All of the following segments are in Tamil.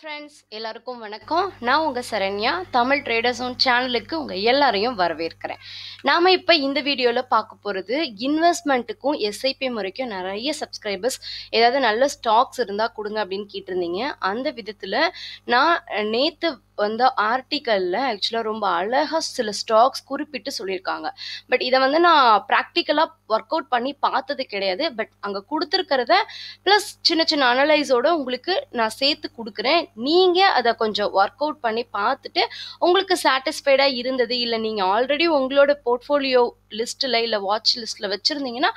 ஃப்ரெண்ட்ஸ் எல்லாருக்கும் வணக்கம் நான் உங்கள் சரண்யா தமிழ் ட்ரேடர்ஸ் ஒன் சேனலுக்கு உங்கள் எல்லாரையும் வரவேற்கிறேன் நாம் இப்போ இந்த வீடியோவில் பார்க்க போகிறது இன்வெஸ்ட்மெண்ட்டுக்கும் எஸ்ஐபி முறைக்கும் நிறைய சப்ஸ்கிரைபர்ஸ் ஏதாவது நல்ல ஸ்டாக்ஸ் இருந்தால் கொடுங்க அப்படின்னு கேட்டிருந்தீங்க அந்த விதத்தில் நான் நேற்று வந்த ஆர்டிக்கலில் ஆக்சுவலாக ரொம்ப அழகாக சில ஸ்டாக்ஸ் குறிப்பிட்டு சொல்லியிருக்காங்க பட் இதை வந்து நான் ப்ராக்டிக்கலாக ஒர்க் அவுட் பண்ணி பார்த்தது கிடையாது பட் அங்கே கொடுத்துருக்கிறத ப்ளஸ் சின்ன சின்ன அனலைஸோட உங்களுக்கு நான் சேர்த்து கொடுக்குறேன் நீங்கள் அதை கொஞ்சம் ஒர்க் அவுட் பண்ணி பார்த்துட்டு உங்களுக்கு சாட்டிஸ்ஃபைடாக இருந்தது இல்லை நீங்கள் ஆல்ரெடி உங்களோட போர்ட்ஃபோலியோ லிஸ்ட்டில் இல்லை வாட்ச் லிஸ்ட்டில் வச்சுருந்தீங்கன்னா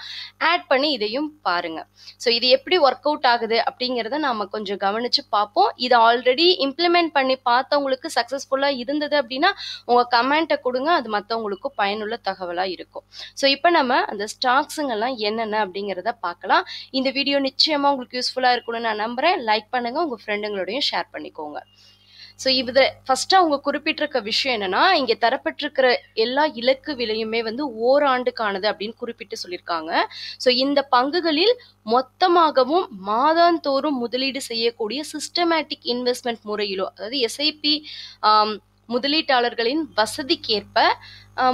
ஆட் பண்ணி இதையும் பாருங்கள் ஸோ இது எப்படி ஒர்க் அவுட் ஆகுது அப்படிங்கிறத நாம் கொஞ்சம் கவனித்து பார்ப்போம் இதை ஆல்ரெடி இம்ப்ளிமெண்ட் பண்ணி பார்த்தவங்களுக்கு சக்ஸஸ்ஃபுல்லாக இருந்தது அப்படின்னா உங்கள் கமெண்ட்டை கொடுங்க அது மற்றவங்களுக்கும் பயனுள்ள தகவலாக இருக்கும் ஸோ இப்போ நம்ம அந்த ஸ்டாக்ஸுங்கெல்லாம் என்னென்ன அப்படிங்கிறத பார்க்கலாம் இந்த வீடியோ நிச்சயமாக உங்களுக்கு யூஸ்ஃபுல்லாக இருக்கணும்னு நான் நம்புகிறேன் லைக் பண்ணுங்கள் உங்கள் ஃப்ரெண்டுங்களோடையும் ஷேர் ஷேர் பண்ணிக்கோங்க ஸோ இது ஃபர்ஸ்ட் அவங்க குறிப்பிட்டிருக்க விஷயம் என்னன்னா இங்க தரப்பட்டிருக்கிற எல்லா இலக்கு விலையுமே வந்து ஓராண்டுக்கானது அப்படின்னு குறிப்பிட்டு சொல்லியிருக்காங்க ஸோ இந்த பங்குகளில் மொத்தமாகவும் மாதாந்தோறும் முதலீடு செய்யக்கூடிய சிஸ்டமேட்டிக் இன்வெஸ்ட்மெண்ட் முறையிலோ அதாவது எஸ்ஐபி முதலீட்டாளர்களின் வசதிக்கேற்ப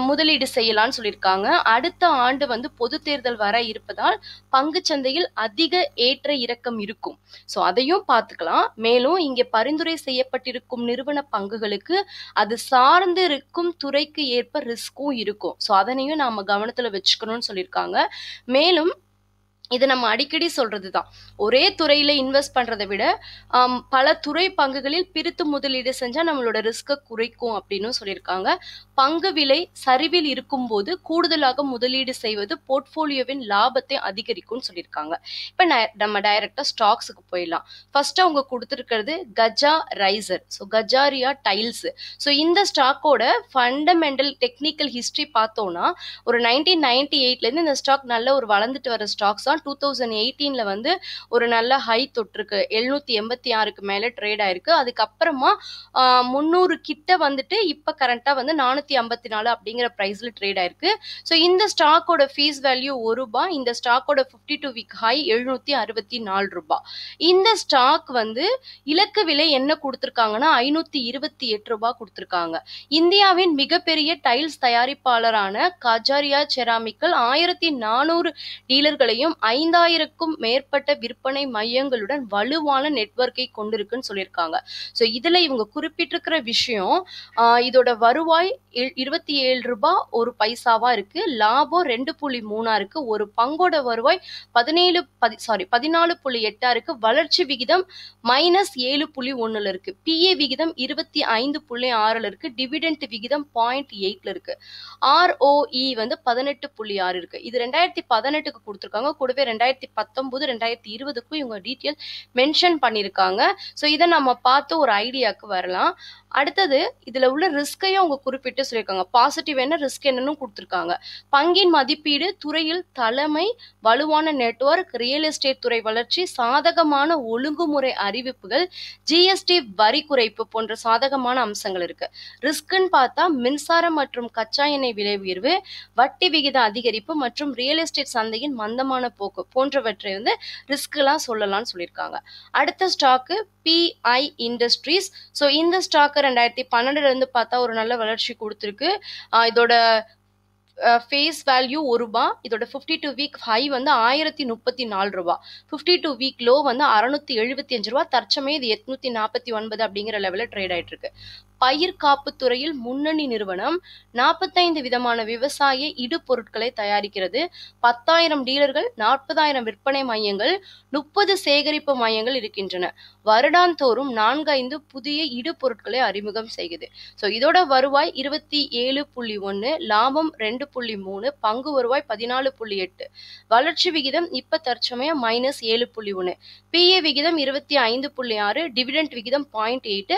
முதலீடு செய்யலாம்னு சொல்லியிருக்காங்க அடுத்த ஆண்டு வந்து பொது தேர்தல் வர இருப்பதால் பங்கு சந்தையில் அதிக ஏற்ற இறக்கம் இருக்கும் ஸோ அதையும் பார்த்துக்கலாம் மேலும் இங்கே பரிந்துரை செய்யப்பட்டிருக்கும் நிறுவன பங்குகளுக்கு அது சார்ந்து இருக்கும் துறைக்கு ஏற்ப ரிஸ்க்கும் இருக்கும் ஸோ அதனையும் நாம் கவனத்தில் வச்சுக்கணும்னு சொல்லியிருக்காங்க மேலும் இது நம்ம அடிக்கடி சொல்றது தான் ஒரே துறையில இன்வெஸ்ட் பண்றதை விட பல துறை பங்குகளில் பிரித்து முதலீடு செஞ்சா நம்மளோட ரிஸ்க குறைக்கும் அப்படின்னு சொல்லியிருக்காங்க பங்கு விலை சரிவில் இருக்கும் போது கூடுதலாக முதலீடு செய்வது போர்ட்ஃபோலியோவின் லாபத்தை அதிகரிக்கும்னு சொல்லியிருக்காங்க இப்ப நம்ம டைரக்டா ஸ்டாக்ஸுக்கு போயிடலாம் ஃபர்ஸ்ட் அவங்க கொடுத்துருக்கிறது கஜா ரைசர் ஸோ கஜாரியா டைல்ஸ் ஸோ இந்த ஸ்டாக்கோட ஃபண்டமெண்டல் டெக்னிக்கல் ஹிஸ்டரி பார்த்தோம்னா ஒரு நைன்டீன் நைன்டி எயிட்லேருந்து இந்த ஸ்டாக் நல்ல ஒரு வளர்ந்துட்டு வர ஸ்டாக்ஸ் டூ தௌசண்ட் எயிட்டீனில் வந்து ஒரு நல்ல ஹை தொட்டிருக்கு எழுநூத்தி எண்பத்தி ஆறுக்கு மேலே ட்ரேட் ஆயிருக்கு அதுக்கப்புறமா முந்நூறு கிட்ட வந்துட்டு இப்போ கரண்ட்டாக வந்து நானூற்றி ஐம்பத்தி நாலு அப்படிங்கிற ப்ரைஸில் ட்ரேட் ஆயிருக்கு ஸோ இந்த ஸ்டாக்கோட ஃபீஸ் வேல்யூ ஒரு ரூபாய் இந்த ஸ்டாக்கோட ஃபிஃப்டி டூ வீக் ஹை எழுநூற்றி அறுபத்தி நாலு ரூபாய் இந்த ஸ்டாக் வந்து இலக்கு விலை என்ன கொடுத்துருக்காங்கன்னா ஐநூற்றி இருபத்தி எட்டு ரூபாய் கொடுத்துருக்காங்க இந்தியாவின் மிகப்பெரிய டைல்ஸ் தயாரிப்பாளரான கஜாரியா செராமிக்கல் ஆயிரத்தி நானூறு டீலர்களையும் ஐந்தாயிரக்கும் மேற்பட்ட விற்பனை மையங்களுடன் வலுவான நெட்ஒர்க்கை கொண்டிருக்குன்னு சொல்லியிருக்காங்க ஸோ இதில் இவங்க குறிப்பிட்டிருக்கிற விஷயம் இதோட வருவாய் இருபத்தி ஏழு ரூபாய் ஒரு பைசாவா இருக்கு லாபம் ரெண்டு புள்ளி மூணா இருக்கு ஒரு பங்கோட வருவாய் பதினேழு பதி சாரி பதினாலு புள்ளி எட்டா இருக்கு வளர்ச்சி விகிதம் மைனஸ் ஏழு புள்ளி ஒன்னுல இருக்கு பிஏ விகிதம் இருபத்தி ஐந்து புள்ளி ஆறுல இருக்கு டிவிடெண்ட் விகிதம் பாயிண்ட் எயிட்ல இருக்கு ஆர்ஓஇ e வந்து பதினெட்டு புள்ளி ஆறு இருக்கு இது ரெண்டாயிரத்தி பதினெட்டுக்கு கொடுத்துருக்காங்க கூடவே கொண்டு ரெண்டாயிரத்தி பத்தொம்போது ரெண்டாயிரத்தி இருபதுக்கும் இவங்க டீட்டெயில் மென்ஷன் பண்ணியிருக்காங்க ஸோ இதை நம்ம பார்த்து ஒரு ஐடியாவுக்கு வரலாம் அடுத்தது இதில் உள்ள ரிஸ்கையும் அவங்க குறிப்பிட்டு சொல்லியிருக்காங்க பாசிட்டிவ் என்ன ரிஸ்க் என்னன்னு கொடுத்துருக்காங்க பங்கின் மதிப்பீடு துறையில் தலைமை வலுவான நெட்ஒர்க் ரியல் எஸ்டேட் துறை வளர்ச்சி சாதகமான ஒழுங்குமுறை அறிவிப்புகள் ஜிஎஸ்டி வரி குறைப்பு போன்ற சாதகமான அம்சங்கள் இருக்கு ரிஸ்க்குன்னு பார்த்தா மின்சாரம் மற்றும் கச்சா எண்ணெய் விலை உயர்வு வட்டி விகித அதிகரிப்பு மற்றும் ரியல் எஸ்டேட் சந்தையின் மந்தமான போக்கு போக்கு போன்றவற்றை வந்து ரிஸ்க்லாம் சொல்லலாம்னு சொல்லியிருக்காங்க அடுத்த ஸ்டாக்கு பிஐ இண்டஸ்ட்ரீஸ் ஸோ இந்த ஸ்டாக்கு ரெண்டாயிரத்தி பன்னெண்டுலேருந்து பார்த்தா ஒரு நல்ல வளர்ச்சி கொடுத்துருக்கு இதோட ஃபேஸ் வேல்யூ ஒரு ரூபா இதோட ஃபிஃப்டி டூ வீக் ஹை வந்து ஆயிரத்தி முப்பத்தி நாலு ரூபா ஃபிஃப்டி டூ வீக் லோ வந்து அறநூத்தி எழுபத்தி அஞ்சு ரூபா தற்சமே இது எட்நூத்தி நாற்பத்தி ஒன்பது அப்படிங்கிற லெவலில் ட்ரேட் ஆயிட்டு இருக்கு பயிர் காப்புத்துறையில் முன்னணி நிறுவனம் நாற்பத்தைந்து விதமான விவசாய இடுபொருட்களை தயாரிக்கிறது பத்தாயிரம் டீலர்கள் நாற்பதாயிரம் விற்பனை மையங்கள் முப்பது சேகரிப்பு மையங்கள் இருக்கின்றன வருடாந்தோறும் நான்கைந்து புதிய இடுபொருட்களை அறிமுகம் செய்கிறது ஸோ இதோட வருவாய் இருபத்தி ஏழு புள்ளி ஒன்று லாபம் ரெண்டு புள்ளி மூணு பங்கு வருவாய் பதினாலு புள்ளி எட்டு வளர்ச்சி விகிதம் இப்போ தற்சமயம் மைனஸ் ஏழு புள்ளி ஒன்று பிஏ விகிதம் இருபத்தி ஐந்து புள்ளி ஆறு டிவிடெண்ட் விகிதம் பாயிண்ட் எயிட்டு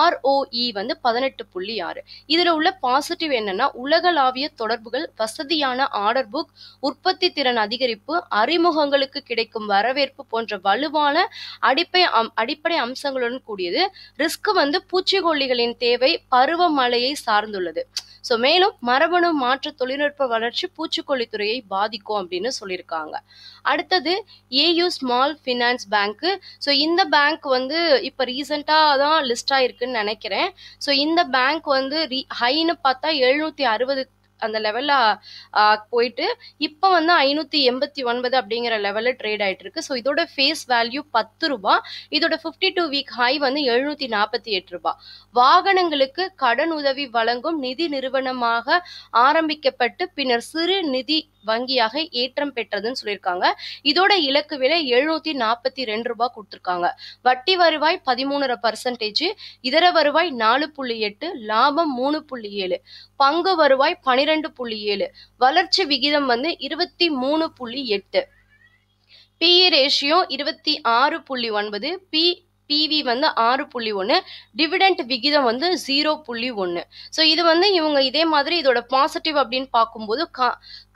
ஆர்ஓஇ வந்து பதினெட்டு புள்ளி ஆறு இதில் உள்ள பாசிட்டிவ் என்னன்னா உலகளாவிய தொடர்புகள் வசதியான ஆர்டர் புக் உற்பத்தி திறன் அதிகரிப்பு அறிமுகங்களுக்கு கிடைக்கும் வரவேற்பு போன்ற வலுவான அடிப்பை அடிப்படை அம்சங்களுடன் கூடியது ரிஸ்க் வந்து பூச்சிக்கொல்லிகளின் தேவை பருவமழையை சார்ந்துள்ளது ஸோ மேலும் மரபணு மாற்ற தொழில்நுட்ப வளர்ச்சி பூச்சிக்கொல்லி துறையை பாதிக்கும் அப்படின்னு சொல்லியிருக்காங்க அடுத்தது AU small finance bank so இந்த பேங்க் வந்து இப்போ ரீசெண்டாக தான் லிஸ்ட் ஆயிருக்குன்னு நினைக்கிறேன் ஸோ இந்த பேங்க் வந்து ரீ ஹைன்னு பார்த்தா எழுநூத்தி அறுபது அந்த லெவல்ல போயிட்டு இப்போ வந்து ஐநூத்தி எண்பத்தி ஒன்பது அப்படிங்கிற லெவலில் ட்ரேட் ஆயிட்டு இருக்கு ஸோ இதோட ஃபேஸ் வேல்யூ பத்து ரூபா இதோட ஃபிஃப்டி டூ வீக் ஹை வந்து எழுநூத்தி நாற்பத்தி எட்டு ரூபாய் வாகனங்களுக்கு கடன் உதவி வழங்கும் நிதி நிறுவனமாக ஆரம்பிக்கப்பட்டு பின்னர் சிறு நிதி வங்கியாக ஏற்றம் பெற்றதுன்னு சொல்லியிருக்காங்க இதோட இலக்கு விலை எழுநூத்தி நாற்பத்தி ரெண்டு ரூபாய் கொடுத்துருக்காங்க வட்டி வருவாய் பதிமூணரை பர்சன்டேஜ் இதர வருவாய் நாலு புள்ளி எட்டு லாபம் மூணு புள்ளி ஏழு பங்கு வருவாய் பனிரெண்டு புள்ளி ஏழு வளர்ச்சி விகிதம் வந்து இருபத்தி மூணு புள்ளி எட்டு பிஇ ரேஷியோ e இருபத்தி ஆறு புள்ளி ஒன்பது பி பிவி வந்து ஆறு புள்ளி ஒன்று டிவிடெண்ட் விகிதம் வந்து ஜீரோ புள்ளி ஒன்று ஸோ இது வந்து இவங்க இதே மாதிரி இதோட பாசிட்டிவ் அப்படின்னு பார்க்கும்போது கா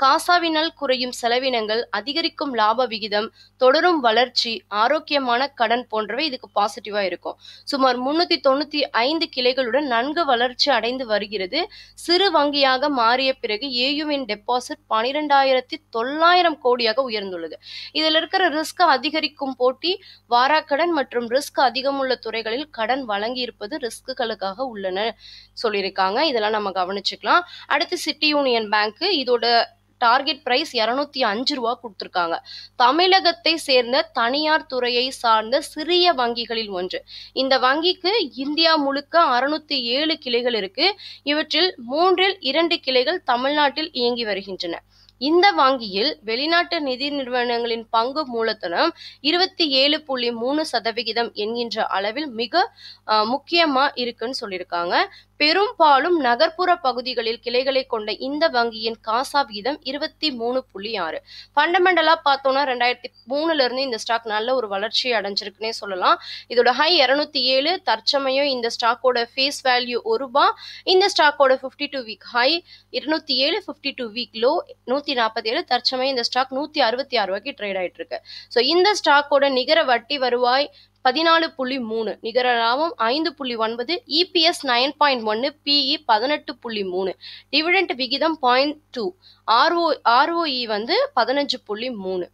காசாவினால் குறையும் செலவினங்கள் அதிகரிக்கும் லாப விகிதம் தொடரும் வளர்ச்சி ஆரோக்கியமான கடன் போன்றவை இதுக்கு பாசிட்டிவாக இருக்கும் சுமார் முன்னூற்றி தொண்ணூற்றி ஐந்து கிளைகளுடன் நன்கு வளர்ச்சி அடைந்து வருகிறது சிறு வங்கியாக மாறிய பிறகு ஏயுவின் டெபாசிட் பனிரெண்டாயிரத்தி தொள்ளாயிரம் கோடியாக உயர்ந்துள்ளது இதில் இருக்கிற ரிஸ்க் அதிகரிக்கும் போட்டி வாராக்கடன் மற்றும் ரிஸ்க் அதிகம் உள்ள துறைகளில் கடன் வழங்கியிருப்பது ரிஸ்க்குகளுக்காக உள்ளன சொல்லியிருக்காங்க இதெல்லாம் நம்ம கவனிச்சுக்கலாம் அடுத்து சிட்டி யூனியன் பேங்க்கு இதோட டார்கெட் பிரைஸ் இரநூத்தி அஞ்சு ரூபா கொடுத்துருக்காங்க தமிழகத்தை சேர்ந்த தனியார் துறையை சார்ந்த சிறிய வங்கிகளில் ஒன்று இந்த வங்கிக்கு இந்தியா முழுக்க அறுநூத்தி ஏழு கிளைகள் இருக்கு இவற்றில் மூன்றில் இரண்டு கிளைகள் தமிழ்நாட்டில் இயங்கி வருகின்றன இந்த வங்கியில் வெளிநாட்டு நிதி நிறுவனங்களின் பங்கு மூலதனம் இருபத்தி ஏழு புள்ளி மூணு சதவிகிதம் என்கின்ற அளவில் மிக முக்கியமா இருக்குன்னு சொல்லியிருக்காங்க பெரும்பாலும் நகர்ப்புற பகுதிகளில் கிளைகளை கொண்ட இந்த வங்கியின் காசா வீதம் இருபத்தி மூணு புள்ளி ஆறு ஃபண்டமெண்டலா பார்த்தோம்னா ரெண்டாயிரத்தி மூணுல இருந்து இந்த ஸ்டாக் நல்ல ஒரு வளர்ச்சி அடைஞ்சிருக்குன்னே சொல்லலாம் இதோட ஹை இருநூத்தி ஏழு தற்சமயம் இந்த ஸ்டாக்கோட ஃபேஸ் வேல்யூ ஒரு ரூபா இந்த ஸ்டாக்கோட ஃபிஃப்டி டூ வீக் ஹை இருநூத்தி ஏழு ஃபிஃப்டி டூ வீக் லோ நூத்தி நாற்பத்தி ஏழு தற்சமயம் இந்த ஸ்டாக் நூத்தி அறுபத்தி ஆறு ரூபாய்க்கு ட்ரேட் ஆயிட்டு இருக்கு ஸோ இந்த ஸ்டாக்கோட நிகர வட்டி வருவாய் பதினாலு புள்ளி மூணு நிகர லாபம் ஐந்து புள்ளி ஒன்பது இபிஎஸ் நைன் பாயிண்ட் ஒன்று பிஇ பதினெட்டு புள்ளி மூணு டிவிடெண்ட் விகிதம் பாயிண்ட் டூ ஆர்ஓ ஆர்ஓஇ வந்து பதினஞ்சு புள்ளி மூணு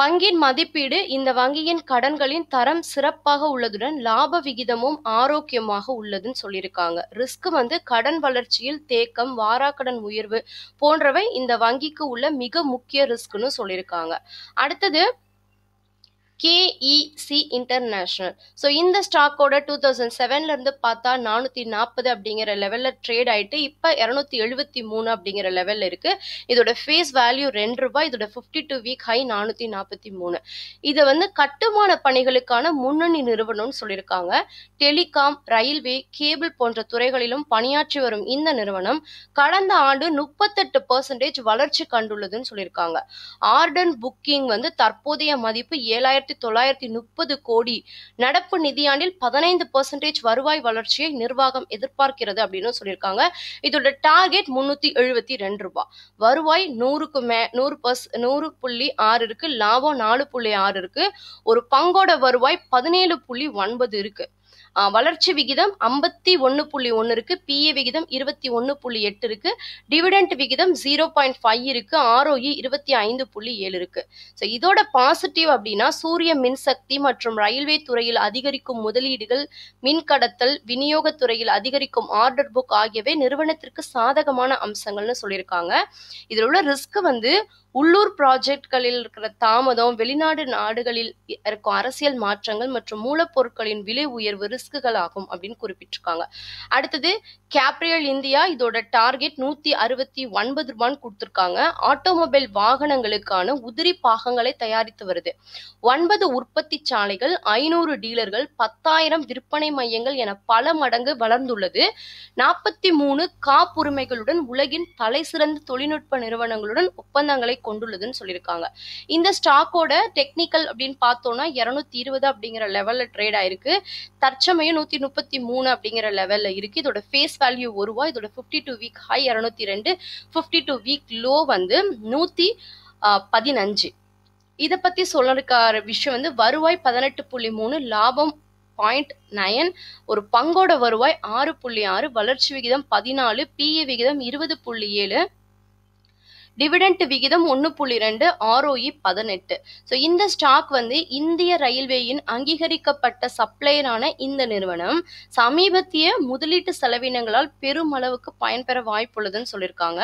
பங்கின் மதிப்பீடு இந்த வங்கியின் கடன்களின் தரம் சிறப்பாக உள்ளதுடன் லாப விகிதமும் ஆரோக்கியமாக உள்ளதுன்னு சொல்லியிருக்காங்க ரிஸ்க் வந்து கடன் வளர்ச்சியில் தேக்கம் வாராக்கடன் உயர்வு போன்றவை இந்த வங்கிக்கு உள்ள மிக முக்கிய ரிஸ்க்னு சொல்லியிருக்காங்க அடுத்தது கேஇசி இன்டர்நேஷ்னல் ஸோ இந்த ஸ்டாக்கோட டூ தௌசண்ட் செவன்லேருந்து பார்த்தா நானூற்றி நாற்பது அப்படிங்கிற லெவலில் ட்ரேட் ஆகிட்டு இப்போ இரநூத்தி எழுபத்தி மூணு அப்படிங்கிற லெவலில் இருக்குது இதோட ஃபேஸ் வேல்யூ ரெண்டு ரூபாய் இதோட ஃபிஃப்டி டூ வீக் ஹை நானூற்றி நாற்பத்தி மூணு இதை வந்து கட்டுமான பணிகளுக்கான முன்னணி நிறுவனம்னு சொல்லியிருக்காங்க டெலிகாம் ரயில்வே கேபிள் போன்ற துறைகளிலும் பணியாற்றி வரும் இந்த நிறுவனம் கடந்த ஆண்டு முப்பத்தெட்டு பர்சன்டேஜ் வளர்ச்சி கண்டுள்ளதுன்னு சொல்லியிருக்காங்க ஆர்டன் புக்கிங் வந்து தற்போதைய மதிப்பு ஏழாயிரத்தி ஆயிரத்தி தொள்ளாயிரத்தி முப்பது கோடி நடப்பு நிதியாண்டில் பதினைந்து பர்சன்டேஜ் வருவாய் வளர்ச்சியை நிர்வாகம் எதிர்பார்க்கிறது அப்படின்னு சொல்லியிருக்காங்க இதோட டார்கெட் முன்னூத்தி எழுபத்தி ரெண்டு ரூபாய் வருவாய் நூறுக்கு மே நூறு பர்ஸ் நூறு புள்ளி ஆறு இருக்கு லாபம் நாலு புள்ளி ஆறு இருக்கு ஒரு பங்கோட வருவாய் பதினேழு புள்ளி ஒன்பது இருக்கு வளர்ச்சி விகிதம் ஐம்பத்தி ஒன்று புள்ளி ஒன்று இருக்குது பிஏ விகிதம் இருபத்தி ஒன்று புள்ளி எட்டு இருக்குது டிவிடெண்ட் விகிதம் ஜீரோ பாயிண்ட் ஃபைவ் இருக்கு ஆர்ஓஇ e இருபத்தி ஐந்து புள்ளி ஏழு இருக்குது ஸோ இதோட பாசிட்டிவ் அப்படின்னா சூரிய மின்சக்தி மற்றும் ரயில்வே துறையில் அதிகரிக்கும் முதலீடுகள் மின்கடத்தல் விநியோக துறையில் அதிகரிக்கும் ஆர்டர் புக் ஆகியவை நிறுவனத்திற்கு சாதகமான அம்சங்கள்னு சொல்லியிருக்காங்க இதில் உள்ள ரிஸ்க் வந்து உள்ளூர் ப்ராஜெக்ட்களில் இருக்கிற தாமதம் வெளிநாடு நாடுகளில் இருக்கும் அரசியல் மாற்றங்கள் மற்றும் மூலப்பொருட்களின் விலை உயர்வு ரிஸ்க்குகள் ஆகும் அப்படின்னு குறிப்பிட்டிருக்காங்க அடுத்தது கேப்ரியல் இந்தியா இதோட டார்கெட் நூத்தி அறுபத்தி ஒன்பது ரூபான் கொடுத்துருக்காங்க ஆட்டோமொபைல் வாகனங்களுக்கான உதிரி பாகங்களை தயாரித்து வருது ஒன்பது உற்பத்தி சாலைகள் ஐநூறு டீலர்கள் பத்தாயிரம் விற்பனை மையங்கள் என பல மடங்கு வளர்ந்துள்ளது நாற்பத்தி மூணு காப்புரிமைகளுடன் உலகின் தலை சிறந்த தொழில்நுட்ப நிறுவனங்களுடன் ஒப்பந்தங்களை கொண்டுள்ளதுன்னு சொல்லியிருக்காங்க இந்த ஸ்டாக்கோட டெக்னிக்கல் அப்படின்னு பார்த்தோம்னா இருநூத்தி இருபது அப்படிங்கிற லெவல்ல ட்ரேட் ஆயிருக்கு தற்ச உச்சமையும் நூற்றி முப்பத்தி மூணு அப்படிங்கிற லெவலில் இருக்குது இதோட ஃபேஸ் வேல்யூ ஒரு ரூபாய் இதோட ஃபிஃப்டி டூ வீக் ஹை இரநூத்தி ரெண்டு ஃபிஃப்டி டூ வீக் லோ வந்து நூற்றி பதினஞ்சு இதை பற்றி சொல்லிருக்கிற விஷயம் வந்து வருவாய் பதினெட்டு புள்ளி மூணு லாபம் பாயிண்ட் நயன் ஒரு பங்கோட வருவாய் ஆறு புள்ளி ஆறு வளர்ச்சி விகிதம் பதினாலு பிஏ e விகிதம் இருபது புள்ளி ஏழு டிவிடெண்ட் விகிதம் ஒன்று புள்ளி ரெண்டு ஆர்ஓஇ e பதினெட்டு ஸோ இந்த ஸ்டாக் வந்து இந்திய ரயில்வேயின் அங்கீகரிக்கப்பட்ட சப்ளையரான இந்த நிறுவனம் சமீபத்திய முதலீட்டு செலவினங்களால் பெருமளவுக்கு பயன்பெற வாய்ப்புள்ளதுன்னு சொல்லியிருக்காங்க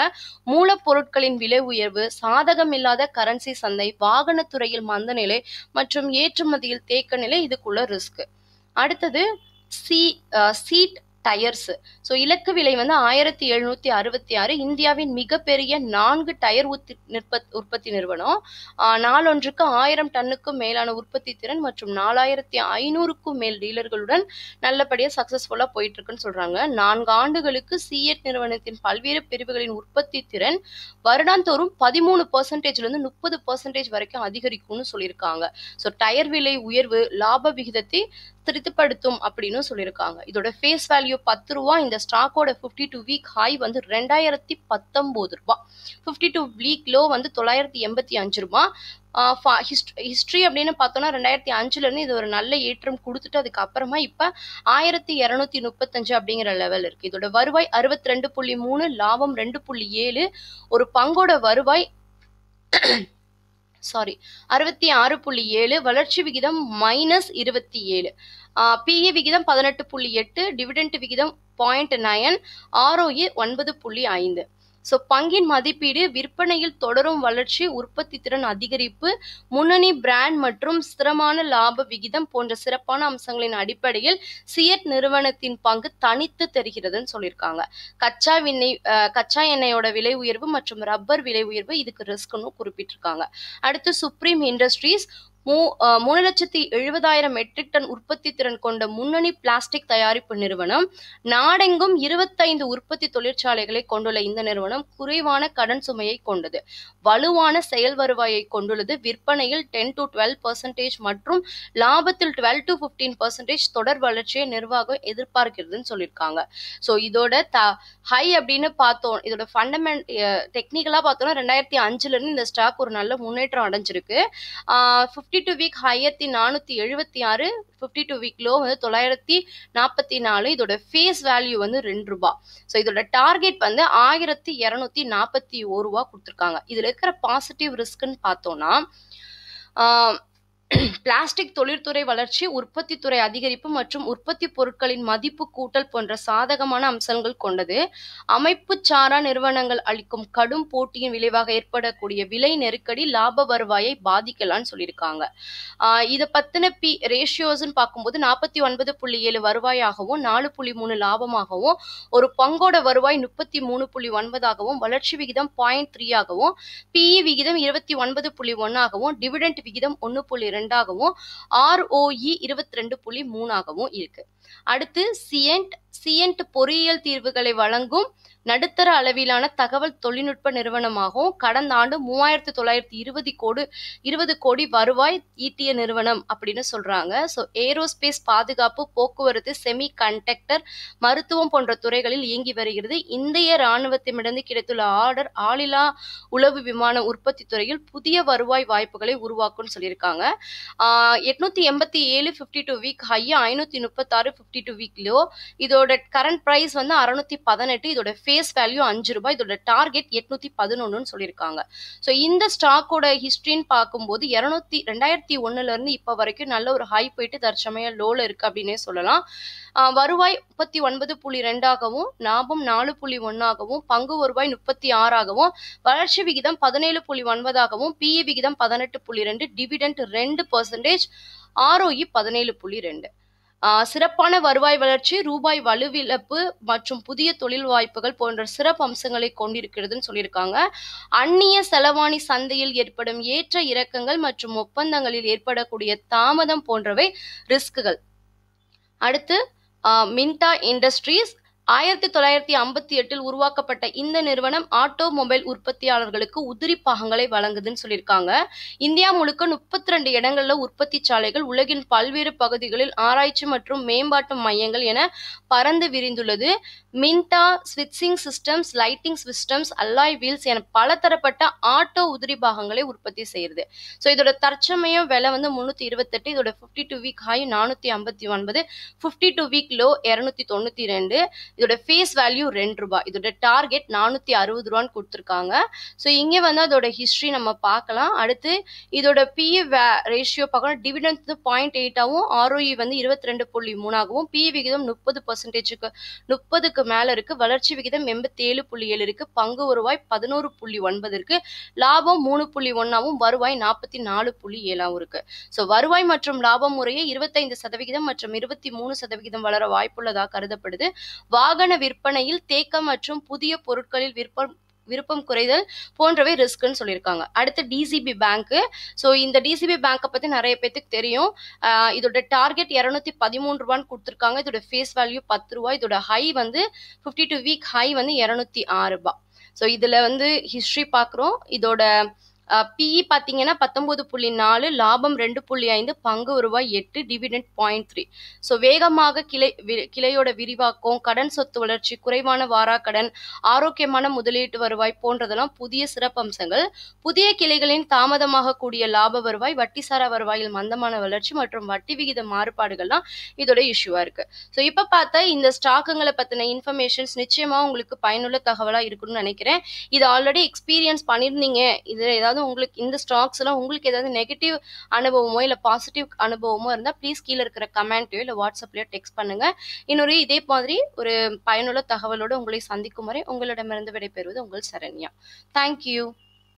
மூலப்பொருட்களின் விலை உயர்வு சாதகமில்லாத கரன்சி சந்தை வாகனத்துறையில் மந்தநிலை மற்றும் ஏற்றுமதியில் தேக்க நிலை இதுக்குள்ள ரிஸ்க் அடுத்தது சி சீட் டயர்ஸ் ஸோ இலக்கு விலை வந்து ஆயிரத்தி எழுநூத்தி அறுபத்தி ஆறு இந்தியாவின் மிகப்பெரிய நான்கு டயர் உற்பத்தி நிறுவனம் நாளொன்றுக்கு ஆயிரம் டன்னுக்கும் மேலான உற்பத்தி திறன் மற்றும் நாலாயிரத்தி ஐநூறுக்கும் மேல் டீலர்களுடன் நல்லபடியாக சக்சஸ்ஃபுல்லாக போயிட்டு இருக்குன்னு சொல்றாங்க நான்கு ஆண்டுகளுக்கு சிஎட் நிறுவனத்தின் பல்வேறு பிரிவுகளின் உற்பத்தி திறன் வருடாந்தோறும் பதிமூணு இருந்து முப்பது பர்சன்டேஜ் வரைக்கும் அதிகரிக்கும்னு சொல்லியிருக்காங்க ஸோ டயர் விலை உயர்வு லாப விகிதத்தை திருப்திப்படுத்தும் அப்படின்னு சொல்லியிருக்காங்க இதோட ஃபேஸ் வேல்யூ பத்து ரூபா இந்த ஸ்டாக்கோட ஃபிஃப்டி டூ வீக் ஹை வந்து ரெண்டாயிரத்தி பத்தொம்போது ரூபா ஃபிஃப்டி டூ வீக் லோ வந்து தொள்ளாயிரத்தி எண்பத்தி அஞ்சு ரூபா ஹிஸ்ட்ரி அப்படின்னு பார்த்தோன்னா ரெண்டாயிரத்தி அஞ்சுலேருந்து இது ஒரு நல்ல ஏற்றம் கொடுத்துட்டு அதுக்கப்புறமா இப்போ ஆயிரத்தி இரநூத்தி முப்பத்தஞ்சு அப்படிங்கிற லெவல் இருக்குது இதோட வருவாய் அறுபத்தி ரெண்டு புள்ளி மூணு லாபம் ரெண்டு புள்ளி ஏழு ஒரு பங்கோட வருவாய் சாரி அறுபத்தி ஆறு புள்ளி ஏழு வளர்ச்சி விகிதம் மைனஸ் இருபத்தி ஏழு பிஇ e விகிதம் பதினெட்டு புள்ளி எட்டு டிவிடெண்ட் விகிதம் பாயிண்ட் நயன் ஆர்ஓஇ ஒன்பது புள்ளி ஐந்து ஸோ பங்கின் மதிப்பீடு விற்பனையில் தொடரும் வளர்ச்சி உற்பத்தி திறன் அதிகரிப்பு முன்னணி பிராண்ட் மற்றும் ஸ்திரமான லாப விகிதம் போன்ற சிறப்பான அம்சங்களின் அடிப்படையில் சியட் நிறுவனத்தின் பங்கு தனித்து தெரிகிறதுன்னு சொல்லியிருக்காங்க கச்சா விண்ணை கச்சா எண்ணெயோட விலை உயர்வு மற்றும் ரப்பர் விலை உயர்வு இதுக்கு ரிஸ்க்னு குறிப்பிட்டிருக்காங்க அடுத்து சுப்ரீம் இண்டஸ்ட்ரீஸ் மூ மூணு லட்சத்தி எழுபதாயிரம் மெட்ரிக் டன் உற்பத்தி திறன் கொண்ட முன்னணி பிளாஸ்டிக் தயாரிப்பு நிறுவனம் நாடெங்கும் இருபத்தைந்து உற்பத்தி தொழிற்சாலைகளை கொண்டுள்ள இந்த நிறுவனம் குறைவான கடன் சுமையை கொண்டது வலுவான செயல் வருவாயை கொண்டுள்ளது விற்பனையில் டென் டு டுவெல் பர்சன்டேஜ் மற்றும் லாபத்தில் டுவெல் டு ஃபிஃப்டீன் பர்சன்டேஜ் தொடர் வளர்ச்சியை நிர்வாகம் எதிர்பார்க்கிறதுன்னு சொல்லியிருக்காங்க ஸோ இதோட த ஹை அப்படின்னு பார்த்தோம் இதோட ஃபண்டமெண்ட் டெக்னிக்கலாக பார்த்தோம்னா ரெண்டாயிரத்தி அஞ்சுலேருந்து இந்த ஸ்டாக் ஒரு நல்ல முன்னேற்றம் அடைஞ்சிருக்கு ஃபிஃப்டி ஃபிஃப்டி டூ வீக் ஹையத்தி நானூற்றி எழுபத்தி ஆறு ஃபிஃப்டி டூ வீக் லோ வந்து தொள்ளாயிரத்தி நாற்பத்தி நாலு இதோட ஃபேஸ் வேல்யூ வந்து ரெண்டு ரூபா ஸோ இதோட டார்கெட் வந்து ஆயிரத்தி இரநூத்தி நாற்பத்தி ஒரு ரூபா கொடுத்துருக்காங்க இதில் இருக்கிற பாசிட்டிவ் ரிஸ்க்குன்னு பார்த்தோம்னா பிளாஸ்டிக் தொழிற்துறை வளர்ச்சி உற்பத்தி துறை அதிகரிப்பு மற்றும் உற்பத்தி பொருட்களின் மதிப்பு கூட்டல் போன்ற சாதகமான அம்சங்கள் கொண்டது அமைப்பு சாரா நிறுவனங்கள் அளிக்கும் கடும் போட்டியின் விளைவாக ஏற்படக்கூடிய விலை நெருக்கடி லாப வருவாயை பாதிக்கலாம்னு சொல்லியிருக்காங்க இதை பத்தின பி ரேஷியோஸ்ன்னு பார்க்கும்போது நாற்பத்தி ஒன்பது புள்ளி ஏழு வருவாயாகவும் நாலு புள்ளி மூணு லாபமாகவும் ஒரு பங்கோட வருவாய் முப்பத்தி மூணு புள்ளி ஒன்பதாகவும் வளர்ச்சி விகிதம் பாயிண்ட் த்ரீ ஆகவும் பிஇ e விகிதம் இருபத்தி ஒன்பது புள்ளி ஒன்னாகவும் டிவிடெண்ட் விகிதம் ஒன்று புள்ளி ரெண்டாகவும் ஆர்ஓஇ e இருபத்தி ரெண்டு புள்ளி மூணாகவும் இருக்கு அடுத்து சியன்ட் சிஎன்ட் பொறியியல் தீர்வுகளை வழங்கும் நடுத்தர அளவிலான தகவல் தொழில்நுட்ப நிறுவனமாகவும் கடந்த ஆண்டு மூவாயிரத்தி தொள்ளாயிரத்தி இருபது கோடி இருபது கோடி வருவாய் ஈட்டிய நிறுவனம் அப்படின்னு சொல்றாங்க ஸோ ஏரோஸ்பேஸ் பாதுகாப்பு போக்குவரத்து செமி கண்டக்டர் மருத்துவம் போன்ற துறைகளில் இயங்கி வருகிறது இந்திய இராணுவத்திடமிருந்து கிடைத்துள்ள ஆர்டர் ஆளில்லா உளவு விமான உற்பத்தி துறையில் புதிய வருவாய் வாய்ப்புகளை உருவாக்கும்னு சொல்லியிருக்காங்க எட்நூத்தி எண்பத்தி ஏழு ஃபிஃப்டி டூ வீக் ஹையா ஐநூத்தி முப்பத்தாறு ஃபிஃப்டி டூ வீக்லயோ இதோட இதோட கரண்ட் ப்ரைஸ் வந்து அறுநூத்தி பதினெட்டு இதோட ஃபேஸ் வேல்யூ அஞ்சு ரூபாய் இதோட டார்கெட் எட்நூத்தி பதினொன்றுன்னு சொல்லியிருக்காங்க ஸோ இந்த ஸ்டாக்கோட ஹிஸ்ட்ரின்னு பார்க்கும்போது இரநூத்தி ரெண்டாயிரத்தி ஒன்னுல இருந்து இப்போ வரைக்கும் நல்ல ஒரு ஹை போயிட்டு தற்சமயம் லோல இருக்கு அப்படின்னே சொல்லலாம் வருவாய் முப்பத்தி ஒன்பது புள்ளி ரெண்டாகவும் லாபம் நாலு புள்ளி ஒன்னாகவும் பங்கு வருவாய் முப்பத்தி ஆறாகவும் வளர்ச்சி விகிதம் பதினேழு புள்ளி ஒன்பதாகவும் பிஇ e விகிதம் பதினெட்டு புள்ளி ரெண்டு டிவிடெண்ட் ரெண்டு பர்சன்டேஜ் ஆர்ஓஇ e பதினேழு புள்ளி ரெண்டு சிறப்பான வருவாய் வளர்ச்சி ரூபாய் வலுவிழப்பு மற்றும் புதிய தொழில் வாய்ப்புகள் போன்ற சிறப்பு அம்சங்களை கொண்டிருக்கிறதுன்னு சொல்லியிருக்காங்க அந்நிய செலவாணி சந்தையில் ஏற்படும் ஏற்ற இறக்கங்கள் மற்றும் ஒப்பந்தங்களில் ஏற்படக்கூடிய தாமதம் போன்றவை ரிஸ்குகள் அடுத்து மின்டா இண்டஸ்ட்ரீஸ் ஆயிரத்தி தொள்ளாயிரத்தி ஐம்பத்தி எட்டில் உருவாக்கப்பட்ட இந்த நிறுவனம் ஆட்டோமொபைல் உற்பத்தியாளர்களுக்கு உதிரி பாகங்களை வழங்குதுன்னு சொல்லியிருக்காங்க இந்தியா முழுக்க முப்பத்தி ரெண்டு இடங்களில் உற்பத்தி சாலைகள் உலகின் பல்வேறு பகுதிகளில் ஆராய்ச்சி மற்றும் மேம்பாட்டு மையங்கள் என பறந்து விரிந்துள்ளது மின்டா ஸ்விட்சிங் systems lighting systems alloy wheels என பலதரப்பட்ட ஆட்டோ உதிரி பாகங்களை உற்பத்தி செய்கிறது ஸோ இதோட தற்சமயம் விலை வந்து முந்நூற்றி இருபத்தெட்டு இதோட ஃபிஃப்டி டூ வீக் ஹாய் நானூற்றி ஐம்பத்தி ஒன்பது ஃபிஃப்டி டூ வீக் லோ இரநூத்தி தொண்ணூற்றி ரெண்டு இதோட ஃபேஸ் வேல்யூ ரெண்டு ரூபாய் இதோட டார்கெட் நானூற்றி அறுபது ரூபான்னு கொடுத்துருக்காங்க ஸோ இங்கே வந்து அதோட ஹிஸ்ட்ரி நம்ம பார்க்கலாம் அடுத்து இதோட பி வே ரேஷியோ பார்க்கணும் டிவிடெண்ட் வந்து பாயிண்ட் ஆகும் ஆர்ஓஇ வந்து இருபத்தி ரெண்டு புள்ளி மூணாகவும் பி விகிதம் முப்பது பர்சன்டேஜுக்கு முப்பதுக்கு மேலே இருக்குது வளர்ச்சி விகிதம் எண்பத்தி ஏழு புள்ளி ஏழு இருக்குது பங்கு வருவாய் பதினோரு புள்ளி ஒன்பது இருக்குது லாபம் மூணு புள்ளி ஒன்றாவும் வருவாய் நாற்பத்தி நாலு புள்ளி ஏழாவும் இருக்கு ஸோ வருவாய் மற்றும் லாபம் முறையே இருபத்தைந்து சதவிகிதம் மற்றும் இருபத்தி மூணு சதவிகிதம் வளர வாய்ப்புள்ளதாக கருதப்படுது வா வாகன விற்பனையில் தேக்கம் மற்றும் புதிய பொருட்களில் விற்பம் விருப்பம் குறைதல் போன்றவை ரிஸ்க்குன்னு சொல்லியிருக்காங்க அடுத்து டிசிபி பேங்க்கு ஸோ இந்த டிசிபி பேங்க்கை பற்றி நிறைய பேத்துக்கு தெரியும் இதோட டார்கெட் இரநூத்தி பதிமூணு ரூபான்னு கொடுத்துருக்காங்க இதோட ஃபேஸ் வேல்யூ பத்து ரூபா இதோட ஹை வந்து ஃபிஃப்டி டூ வீக் ஹை வந்து இரநூத்தி ஆறு ரூபா ஸோ இதில் வந்து ஹிஸ்ட்ரி பார்க்குறோம் இதோட பிஇ e பார்த்தீங்கன்னா பத்தொம்போது புள்ளி நாலு லாபம் ரெண்டு புள்ளி ஐந்து பங்கு ரூபாய் எட்டு டிவிடெண்ட் பாயிண்ட் த்ரீ ஸோ வேகமாக கிளை வி கிளையோட விரிவாக்கம் கடன் சொத்து வளர்ச்சி குறைவான வாராக்கடன் ஆரோக்கியமான முதலீட்டு வருவாய் போன்றதெல்லாம் புதிய சிறப்பம்சங்கள் புதிய கிளைகளின் தாமதமாக கூடிய லாப வருவாய் வட்டிசாரா வருவாயில் மந்தமான வளர்ச்சி மற்றும் வட்டி விகித மாறுபாடுகள்லாம் இதோட இஷ்யூவாக இருக்குது ஸோ இப்போ பார்த்தா இந்த ஸ்டாக்குங்களை பற்றின இன்ஃபர்மேஷன்ஸ் நிச்சயமாக உங்களுக்கு பயனுள்ள தகவலாக இருக்குன்னு நினைக்கிறேன் இது ஆல்ரெடி எக்ஸ்பீரியன்ஸ் பண்ணியிருந்தீங்க இதில் ஏதாவது ஏதாவது உங்களுக்கு இந்த ஸ்டாக்ஸ்லாம் உங்களுக்கு ஏதாவது நெகட்டிவ் அனுபவமோ இல்லை பாசிட்டிவ் அனுபவமோ இருந்தால் ப்ளீஸ் கீழே இருக்கிற கமெண்ட்டோ இல்லை வாட்ஸ்அப்லையோ டெக்ஸ்ட் பண்ணுங்கள் இன்னொரு இதே மாதிரி ஒரு பயனுள்ள தகவலோடு உங்களை சந்திக்கும் வரை உங்களிடமிருந்து விடைபெறுவது உங்கள் சரண்யா தேங்க்யூ